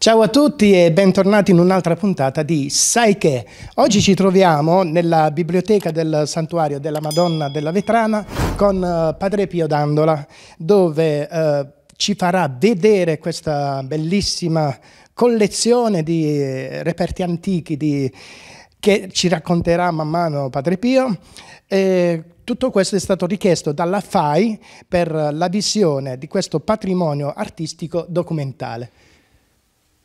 Ciao a tutti e bentornati in un'altra puntata di Sai che. Oggi ci troviamo nella biblioteca del santuario della Madonna della Vetrana con eh, Padre Pio Dandola, dove eh, ci farà vedere questa bellissima collezione di reperti antichi di, che ci racconterà man mano Padre Pio. E tutto questo è stato richiesto dalla FAI per la visione di questo patrimonio artistico documentale.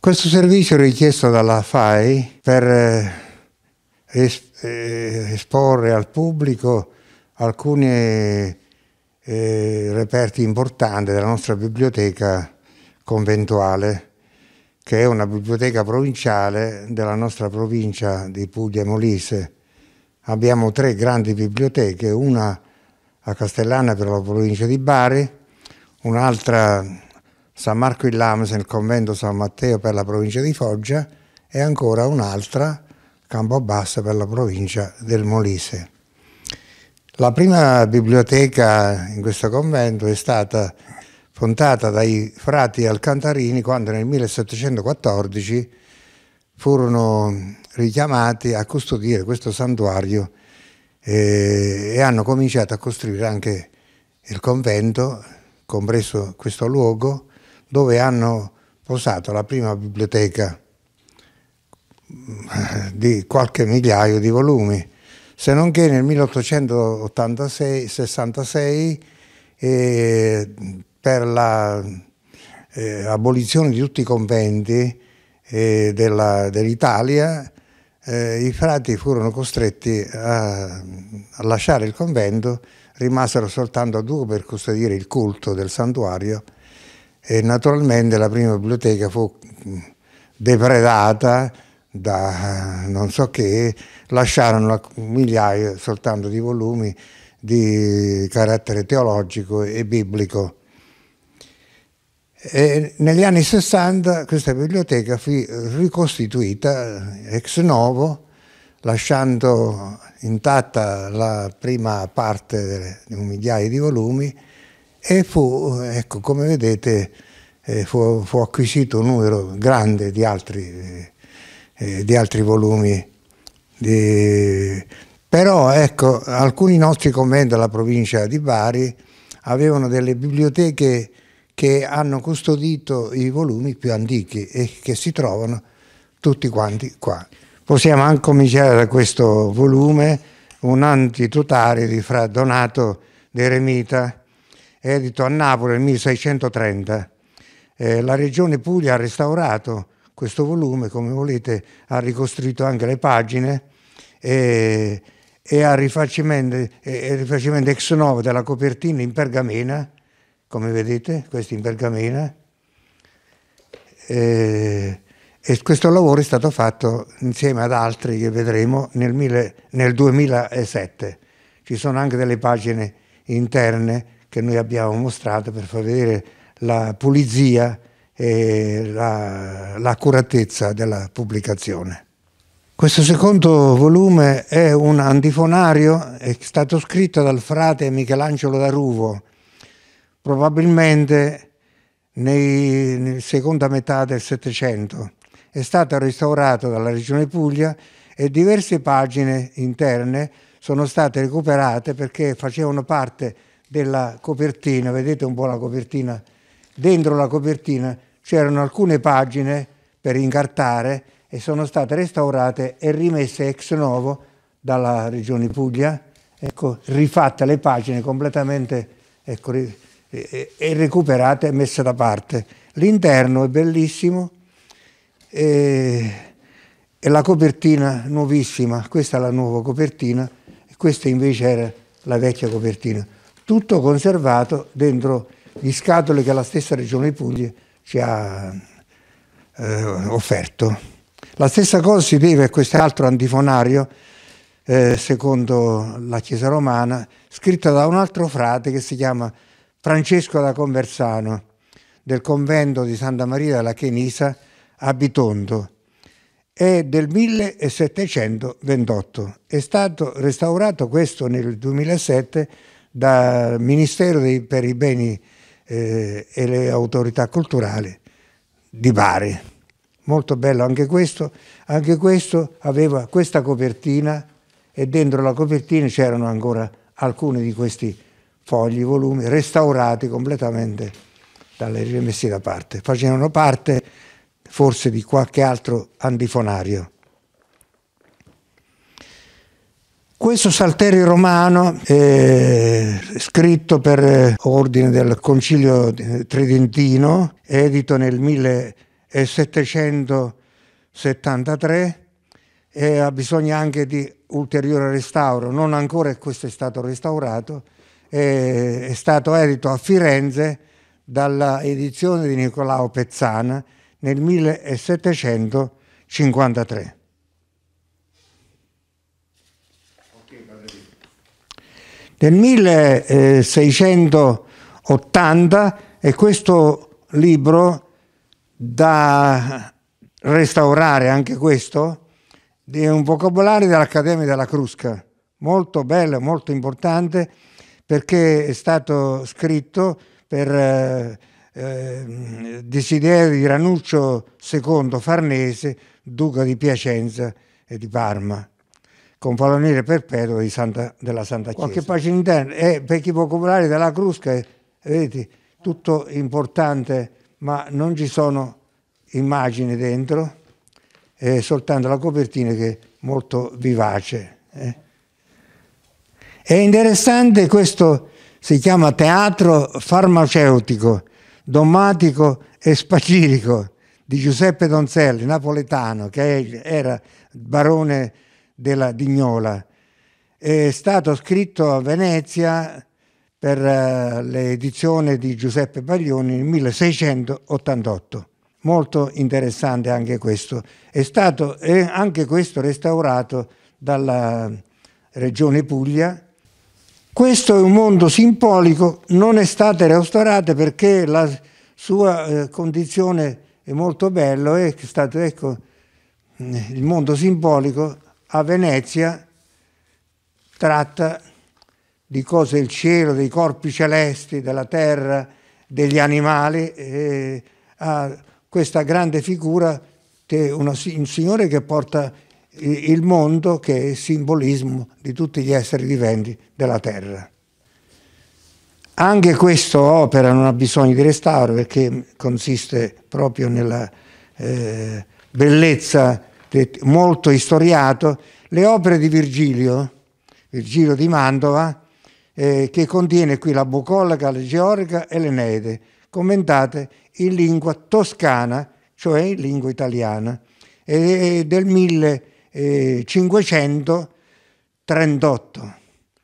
Questo servizio richiesto dalla FAI per eh, eh, esporre al pubblico alcuni eh, reperti importanti della nostra biblioteca conventuale, che è una biblioteca provinciale della nostra provincia di Puglia e Molise. Abbiamo tre grandi biblioteche, una a Castellana per la provincia di Bari, un'altra San Marco in Lames nel convento San Matteo per la provincia di Foggia e ancora un'altra Campobasso per la provincia del Molise. La prima biblioteca in questo convento è stata fondata dai frati Alcantarini quando nel 1714 furono richiamati a custodire questo santuario e, eh, e hanno cominciato a costruire anche il convento, compreso questo luogo, dove hanno posato la prima biblioteca eh, di qualche migliaio di volumi, se non che nel 1866 eh, per l'abolizione la, eh, di tutti i conventi eh, dell'Italia dell eh, i frati furono costretti a, a lasciare il convento, rimasero soltanto a due per custodire il culto del santuario e naturalmente la prima biblioteca fu mm, depredata da non so che, lasciarono migliaia soltanto di volumi di carattere teologico e biblico. E negli anni 60 questa biblioteca fu ricostituita ex novo, lasciando intatta la prima parte di un migliaio di volumi e fu, ecco, come vedete, eh, fu, fu, acquisito un numero grande di altri, eh, eh di altri volumi. Di... Però ecco, alcuni nostri conventi della provincia di Bari avevano delle biblioteche che hanno custodito i volumi più antichi e che si trovano tutti quanti qua. Possiamo anche cominciare da questo volume, un antitutare di Fra Donato De Remita, edito a Napoli nel 1630. Eh, la regione Puglia ha restaurato questo volume, come volete, ha ricostruito anche le pagine e, e ha rifacimento, ex novo della copertina in pergamena, come vedete, questo in pergamena. Eh, e questo lavoro è stato fatto insieme ad altri che vedremo nel, mille, nel 2007. Ci sono anche delle pagine interne che noi abbiamo mostrato per far vedere la pulizia e l'accuratezza la, della pubblicazione. Questo secondo volume è un antifonario, è stato scritto dal frate Michelangelo da Ruvo, probabilmente nella seconda metà del Settecento. È stato restaurato dalla Regione Puglia e diverse pagine interne sono state recuperate perché facevano parte della copertina, vedete un po' la copertina, dentro la copertina c'erano alcune pagine per incartare e sono state restaurate e rimesse ex novo dalla Regione Puglia, ecco, rifatte le pagine completamente ecco, e, recuperate e messe da parte. L'interno è bellissimo e, e la copertina nuovissima, questa è la nuova copertina e questa invece era la vecchia copertina tutto conservato dentro gli scatole che la stessa Regione Puglia ci ha eh, offerto. La stessa cosa si deve a quest'altro antifonario, eh, secondo la Chiesa romana, scritto da un altro frate che si chiama Francesco da Conversano, del convento di Santa Maria della Chenisa a Bitondo. È del 1728. È stato restaurato questo nel 2007 dal Ministero per i Beni eh, e le Autorità Culturali di Bari. Molto bello anche questo, anche questo aveva questa copertina e dentro la copertina c'erano ancora alcuni di questi fogli, volumi, restaurati completamente dalle rimessi da parte. Facevano parte forse di qualche altro antifonario. Questo Salterio romano, eh, scritto per eh, ordine del Concilio eh, Tridentino, edito nel 1773, eh, ha bisogno anche di ulteriore restauro, non ancora questo è stato restaurato, eh, è stato edito a Firenze dalla edizione di Nicolao Pezzana nel 1753. Nel 1680 e questo libro da restaurare anche questo di un vocabolario dell'Accademia della Crusca, molto bello, molto importante perché è stato scritto per eh, ehm, desiderio di Ranuccio II Farnese, duca di Piacenza e di Parma con Paloniere Perpetuo Santa, della Santa Chiesa. Qualche pagina interna, e per chi può comprare della Crusca, vedete, tutto importante, ma non ci sono immagini dentro, è soltanto la copertina che è molto vivace. Eh. È interessante questo, si chiama teatro farmaceutico, dommatico e spacirico di Giuseppe Donzelli, napoletano, che era barone della Dignola. È stato scritto a Venezia per eh, l'edizione di Giuseppe Baglioni nel 1688. Molto interessante anche questo. È stato è anche questo restaurato dalla Regione Puglia. Questo è un mondo simbolico, non è stato restaurato perché la sua eh, condizione è molto bella, è stato ecco, il mondo simbolico a Venezia tratta di cose del cielo, dei corpi celesti, della terra, degli animali, e ha questa grande figura, che una, un signore che porta il mondo che è il simbolismo di tutti gli esseri viventi della terra. Anche questa opera non ha bisogno di restauro perché consiste proprio nella eh, bellezza molto istoriato, le opere di Virgilio, Virgilio di Mantova, eh, che contiene qui la Bucolica, la Georgica e l'Eneide, commentate in lingua toscana, cioè in lingua italiana, e del 1538. Eh,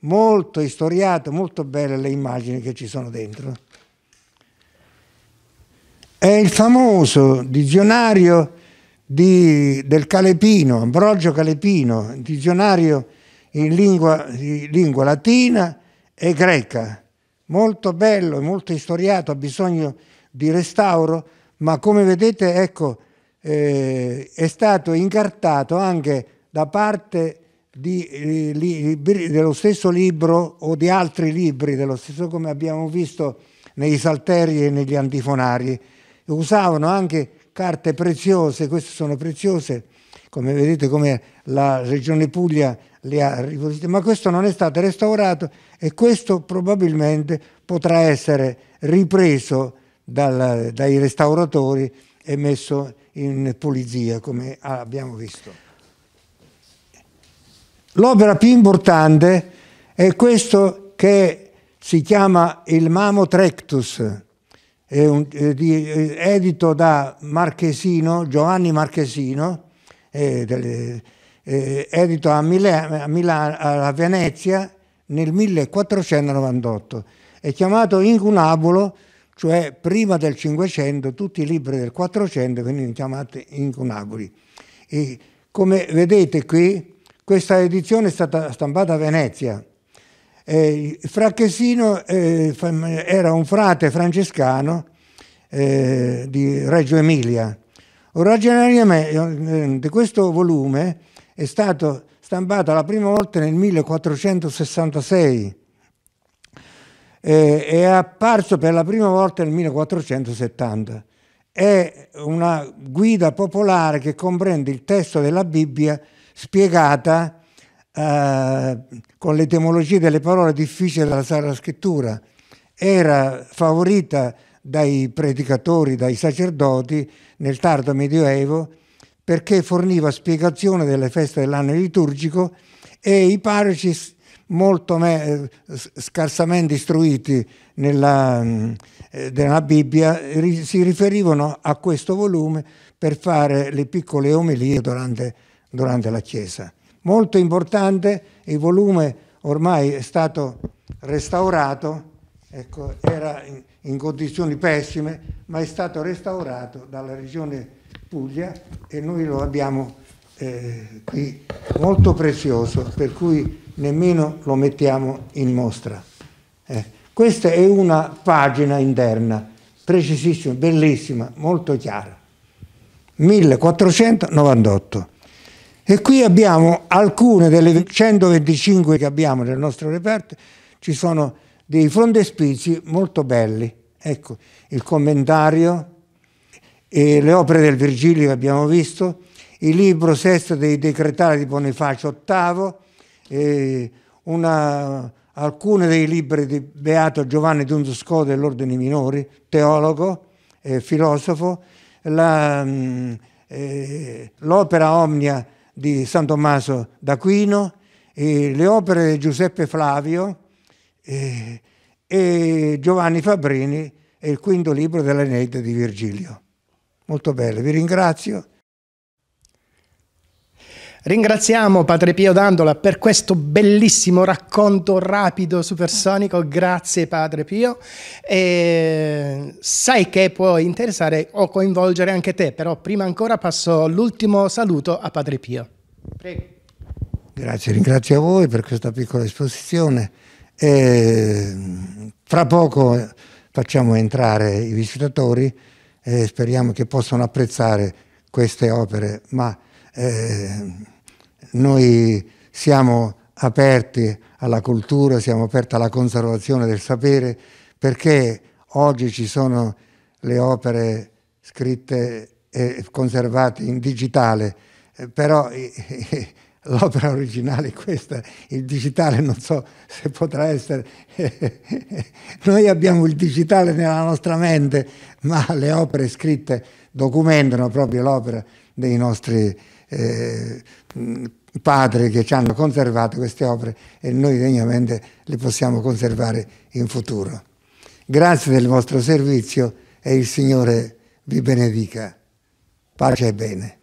molto istoriato, molto belle le immagini che ci sono dentro. È il famoso dizionario di, del Calepino, Ambrogio Calepino, dizionario in lingua, in lingua latina e greca. Molto bello, molto istoriato, ha bisogno di restauro, ma come vedete ecco, eh, è stato incartato anche da parte di, eh, libri, dello stesso libro o di altri libri dello stesso come abbiamo visto nei salteri e negli antifonari. Usavano anche carte preziose, queste sono preziose, come vedete come la Regione Puglia le ha riposite, ma questo non è stato restaurato e questo probabilmente potrà essere ripreso dal, dai restauratori e messo in pulizia, come abbiamo visto. L'opera più importante è questo che si chiama il Mamo Trectus, è un, è di, è edito da Marchesino, Giovanni Marchesino, delle, edito a, Milano, a, Milano, a Venezia nel 1498. È chiamato incunabulo, cioè prima del 500, tutti i libri del 400 venivano chiamati incunaboli. E come vedete qui, questa edizione è stata stampata a Venezia, eh, Fracchesino eh, era un frate francescano eh, di Reggio Emilia. Originariamente eh, di questo volume è stato stampato la prima volta nel 1466 eh, e è apparso per la prima volta nel 1470. È una guida popolare che comprende il testo della Bibbia spiegata eh, con l'etimologia delle parole difficile dalla Sacra Scrittura, era favorita dai predicatori, dai sacerdoti nel tardo Medioevo, perché forniva spiegazione delle feste dell'anno liturgico e i parroci molto eh, scarsamente istruiti nella, mm, eh, nella, Bibbia si riferivano a questo volume per fare le piccole omelie durante, durante la Chiesa molto importante, il volume ormai è stato restaurato, ecco, era in, in condizioni pessime, ma è stato restaurato dalla regione Puglia e noi lo abbiamo eh, qui molto prezioso, per cui nemmeno lo mettiamo in mostra. Eh, questa è una pagina interna, precisissima, bellissima, molto chiara. 1498. E qui abbiamo alcune delle 125 che abbiamo nel nostro reperto, ci sono dei frondespizi molto belli. Ecco, il commentario, le opere del Virgilio che abbiamo visto, il libro sesto dei decretali di Bonifacio VIII, una, alcune dei libri di Beato Giovanni Dunzusco dell'Ordine Minori, teologo, e filosofo, mm, eh, l'opera eh, omnia di San Tommaso d'Aquino, le opere di Giuseppe Flavio e, eh, e Giovanni Fabrini e il quinto libro dell'Eneide di Virgilio. Molto belle, vi ringrazio. Ringraziamo Padre Pio Dandola per questo bellissimo racconto rapido supersonico, grazie Padre Pio. E sai che può interessare o coinvolgere anche te, però prima ancora passo l'ultimo saluto a Padre Pio. Prego. Grazie, ringrazio a voi per questa piccola esposizione. E fra poco facciamo entrare i visitatori e speriamo che possano apprezzare queste opere, ma eh, noi siamo aperti alla cultura, siamo aperti alla conservazione del sapere, perché oggi ci sono le opere scritte e conservate in digitale, eh, però eh, eh, l'opera originale è questa, il digitale non so se potrà essere. Noi abbiamo il digitale nella nostra mente, ma le opere scritte documentano proprio l'opera dei nostri eh, padri che ci hanno conservato queste opere e noi degnamente le possiamo conservare in futuro. Grazie del vostro servizio e il Signore vi benedica. Pace e bene.